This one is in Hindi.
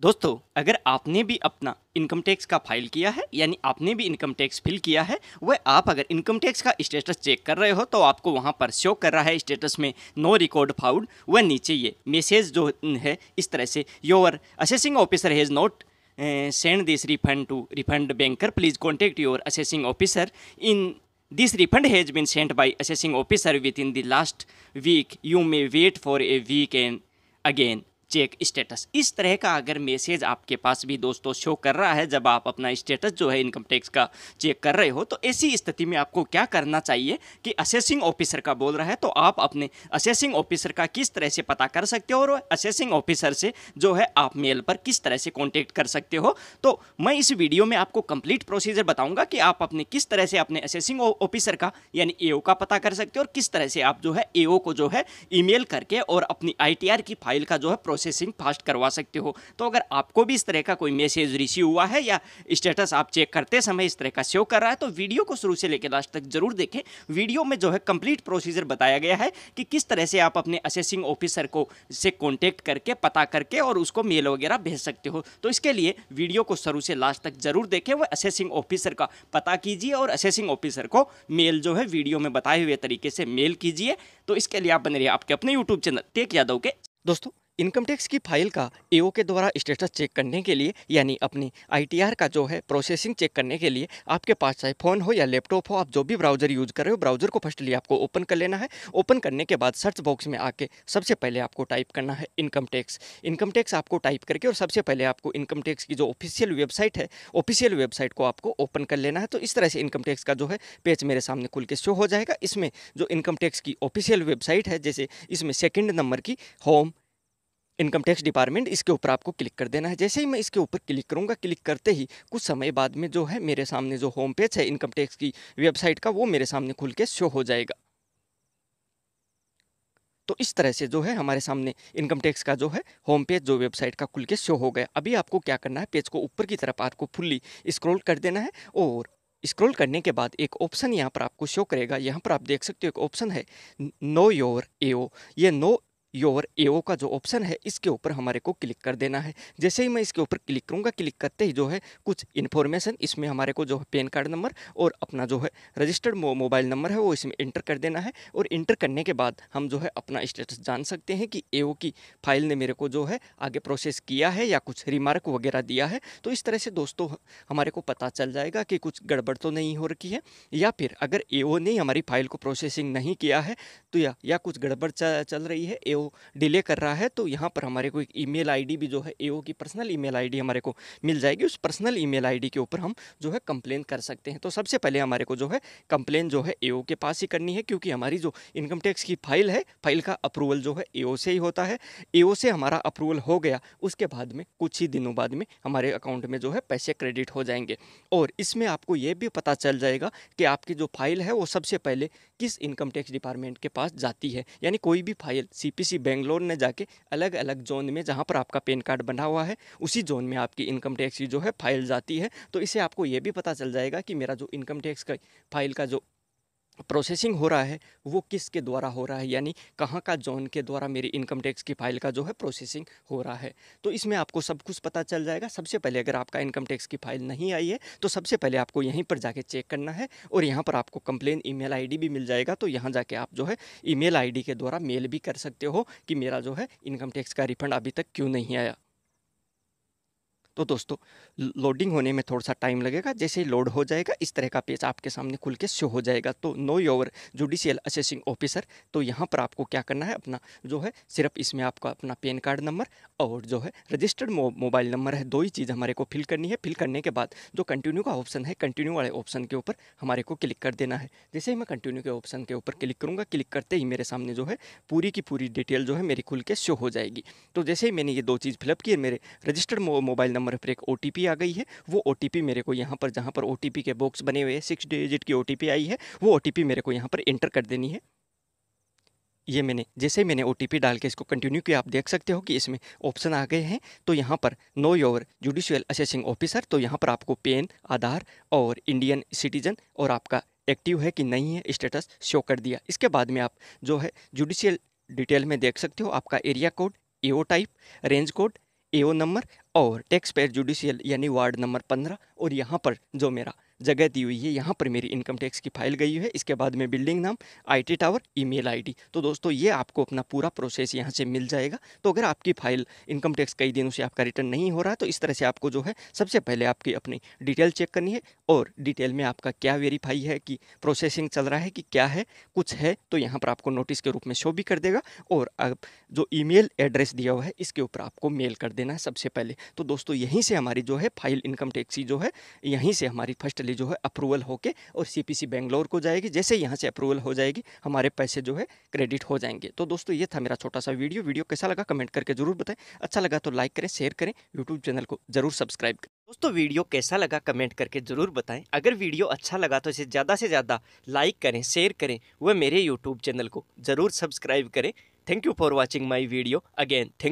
दोस्तों अगर आपने भी अपना इनकम टैक्स का फाइल किया है यानी आपने भी इनकम टैक्स फिल किया है वह आप अगर इनकम टैक्स का स्टेटस चेक कर रहे हो तो आपको वहां पर शो कर रहा है स्टेटस में नो रिकॉर्ड फाउंड वह नीचे ये मैसेज जो है इस तरह से your assessing officer has not send this refund to refund banker please contact your assessing officer in this refund has been send by assessing officer within the last week you may wait for a week and again check status इस तरह का अगर मैसेज आपके पास भी दोस्तों शो कर रहा है जब आप अपना स्टेटस जो है इनकम टैक्स का चेक कर रहे हो तो ऐसी स्थिति में आपको क्या करना चाहिए कि असेसिंग ऑफिसर का बोल रहा है तो आप अपने असेसिंग ऑफिसर का किस तरह से पता कर सकते हो और असेसिंग ऑफिसर से जो है आप मेल पर किस तरह से कॉन्टेक्ट कर सकते हो तो मैं इस वीडियो में आपको कंप्लीट प्रोसीजर बताऊँगा कि आप अपने किस तरह से अपने असेसिंग ऑफिसर का यानी ए का पता कर सकते हो और किस तरह से आप जो है ए को जो है ई करके और अपनी आई की फाइल का जो है प्रोसेसिंग फास्ट करवा सकते हो तो अगर आपको भी इस तरह का कोई मैसेज रिसीव हुआ है या स्टेटस आप चेक करते समय इस तरह का शो कर रहा है तो वीडियो को शुरू से लेकर लास्ट तक जरूर देखें वीडियो में जो है कंप्लीट प्रोसीजर बताया गया है कि किस तरह से आप अपने असेसिंग ऑफिसर को से कॉन्टेक्ट करके पता करके और उसको मेल वगैरह भेज सकते हो तो इसके लिए वीडियो को शुरू से लास्ट तक जरूर देखें वह असेसिंग ऑफिसर का पता कीजिए और असेसिंग ऑफिसर को मेल जो है वीडियो में बताए हुए तरीके से मेल कीजिए तो इसके लिए आप बने रहिए आपके अपने यूट्यूब चैनल टेक यादव के दोस्तों इनकम टैक्स की फाइल का एओ के द्वारा स्टेटस चेक करने के लिए यानी अपनी आईटीआर का जो है प्रोसेसिंग चेक करने के लिए आपके पास चाहे फ़ोन हो या लैपटॉप हो आप जो भी ब्राउजर यूज़ कर रहे हो ब्राउजर को फर्स्टली आपको ओपन कर लेना है ओपन करने के बाद सर्च बॉक्स में आके सबसे पहले आपको टाइप करना है इनकम टैक्स इनकम टैक्स आपको टाइप करके और सबसे पहले आपको इनकम टैक्स की जो ऑफिशियल वेबसाइट है ऑफिशियल वेबसाइट को आपको ओपन कर लेना है तो इस तरह से इनकम टैक्स का जो है पेज मेरे सामने खुल के शो हो जाएगा इसमें जो इनकम टैक्स की ऑफिशियल वेबसाइट है जैसे इसमें सेकेंड नंबर की होम इनकम टैक्स डिपार्टमेंट इसके ऊपर आपको क्लिक कर देना है जैसे ही मैं इसके ऊपर क्लिक करूँगा क्लिक करते ही कुछ समय बाद में जो है मेरे सामने जो होम पेज है इनकम टैक्स की वेबसाइट का वो मेरे सामने खुल के शो हो जाएगा तो इस तरह से जो है हमारे सामने इनकम टैक्स का जो है होम पेज जो वेबसाइट का खुल के शो हो गया अभी आपको क्या करना है पेज को ऊपर की तरफ आपको फुल्ली स्क्रोल कर देना है और स्क्रॉल करने के बाद एक ऑप्शन यहाँ पर आपको शो करेगा यहाँ पर आप देख सकते हो एक ऑप्शन है नो योर एओ ये नो योर एओ का जो ऑप्शन है इसके ऊपर हमारे को क्लिक कर देना है जैसे ही मैं इसके ऊपर क्लिक करूँगा क्लिक करते ही जो है कुछ इन्फॉर्मेशन इसमें हमारे को जो है पेन कार्ड नंबर और अपना जो है रजिस्टर्ड मोबाइल नंबर है वो इसमें इंटर कर देना है और इंटर करने के बाद हम जो है अपना स्टेटस जान सकते हैं कि ए की फाइल ने मेरे को जो है आगे प्रोसेस किया है या कुछ रिमार्क वगैरह दिया है तो इस तरह से दोस्तों हमारे को पता चल जाएगा कि कुछ गड़बड़ तो नहीं हो रखी है या फिर अगर ए ने हमारी फाइल को प्रोसेसिंग नहीं किया है तो या, या कुछ गड़बड़ चल रही है ए वो डिले कर रहा है तो यहाँ पर हमारे को एक ईमेल आईडी भी जो है एओ की पर्सनल ईमेल आईडी हमारे को मिल जाएगी उस पर्सनल ईमेल आईडी के ऊपर हम जो है कंप्लेन कर सकते हैं तो सबसे पहले हमारे को जो है कंप्लेन जो है एओ के पास ही करनी है क्योंकि हमारी जो इनकम टैक्स की फाइल है फाइल का अप्रूवल जो है एओ से ही होता है एओ से हमारा अप्रूवल हो गया उसके बाद में कुछ ही दिनों बाद में हमारे अकाउंट में जो है पैसे क्रेडिट हो जाएंगे और इसमें आपको ये भी पता चल जाएगा कि आपकी जो फाइल है वो सबसे पहले किस इनकम टैक्स डिपार्टमेंट के पास जाती है यानी कोई भी फाइल सी यूजीसी बेंगलोर ने जाके अलग अलग जोन में जहाँ पर आपका पेन कार्ड बना हुआ है उसी जोन में आपकी इनकम टैक्स की जो है फाइल जाती है तो इसे आपको ये भी पता चल जाएगा कि मेरा जो इनकम टैक्स का फाइल का जो प्रोसेसिंग हो रहा है वो किस के द्वारा हो रहा है यानी कहाँ का जोन के द्वारा मेरी इनकम टैक्स की फाइल का जो है प्रोसेसिंग हो रहा है तो इसमें आपको सब कुछ पता चल जाएगा सबसे पहले अगर आपका इनकम टैक्स की फाइल नहीं आई है तो सबसे पहले आपको यहीं पर जाके चेक करना है और यहाँ पर आपको कंप्लेन ई मेल भी मिल जाएगा तो यहाँ जाके आप जो है ई मेल के द्वारा मेल भी कर सकते हो कि मेरा जो है इनकम टैक्स का रिफंड अभी तक क्यों नहीं आया तो दोस्तों लोडिंग होने में थोड़ा सा टाइम लगेगा जैसे ही लोड हो जाएगा इस तरह का पेज आपके सामने खुल के शो हो जाएगा तो know your judicial assessing officer तो यहाँ पर आपको क्या करना है अपना जो है सिर्फ इसमें आपका अपना पेन कार्ड नंबर और जो है रजिस्टर्ड मोबाइल नंबर है दो ही चीज़ हमारे को फिल करनी है फिल करने के बाद जो कंटिन्यू का ऑप्शन है कंटिन्यू वाले ऑप्शन के ऊपर हमारे को क्लिक कर देना है जैसे ही मैं कंटिन्यू के ऑप्शन के ऊपर क्लिक करूँगा क्लिक करते ही मेरे सामने जो है पूरी की पूरी डिटेल जो है मेरी खुल के शो हो जाएगी तो जैसे ही मैंने ये दो चीज़ फिलअप की मेरे रजिस्टर्ड मोबाइल नंबर नंबर पर एक ओ आ गई है वो ओ मेरे को यहाँ पर जहाँ पर ओ के बॉक्स बने हुए हैं सिक्स डिजिट की ओ आई है वो ओ मेरे को यहाँ पर इंटर कर देनी है ये मैंने जैसे मैंने ओ डाल के इसको कंटिन्यू किया आप देख सकते हो कि इसमें ऑप्शन आ गए हैं तो यहाँ पर know your judicial assessing officer तो यहाँ पर आपको पेन आधार और इंडियन सिटीजन और आपका एक्टिव है कि नहीं है स्टेटस शो कर दिया इसके बाद में आप जो है जुडिशियल डिटेल में देख सकते हो आपका area code A type range code A number और टैक्स पेयर जुडिशियल यानी वार्ड नंबर पंद्रह और यहाँ पर जो मेरा जगह दी हुई है यहाँ पर मेरी इनकम टैक्स की फाइल गई है इसके बाद में बिल्डिंग नाम आईटी टावर ईमेल आईडी तो दोस्तों ये आपको अपना पूरा प्रोसेस यहाँ से मिल जाएगा तो अगर आपकी फाइल इनकम टैक्स कई दिनों से आपका रिटर्न नहीं हो रहा है तो इस तरह से आपको जो है सबसे पहले आपकी अपनी डिटेल चेक करनी है और डिटेल में आपका क्या वेरीफाई है कि प्रोसेसिंग चल रहा है कि क्या है कुछ है तो यहाँ पर आपको नोटिस के रूप में शो भी कर देगा और अब जो ई एड्रेस दिया हुआ है इसके ऊपर आपको मेल कर देना है सबसे पहले तो दोस्तों यहीं से हमारी जो है फाइल इनकम टैक्स जो है यहीं से हमारी फर्स्टली जो है अप्रूवल होके और सीपीसी बेंगलोर को जाएगी जैसे यहाँ से अप्रूवल हो जाएगी हमारे पैसे जो है क्रेडिट हो जाएंगे तो दोस्तों ये था मेरा छोटा सा वीडियो वीडियो कैसा लगा कमेंट करके जरूर बताएं अच्छा लगा तो लाइक करें शेयर करें यूट्यूब चैनल को जरूर सब्सक्राइब करें दोस्तों वीडियो कैसा लगा कमेंट करके जरूर बताएं अगर वीडियो अच्छा लगा तो इसे ज़्यादा से ज़्यादा लाइक करें शेयर करें वह मेरे यूट्यूब चैनल को जरूर सब्सक्राइब करें thank you for watching my video again thank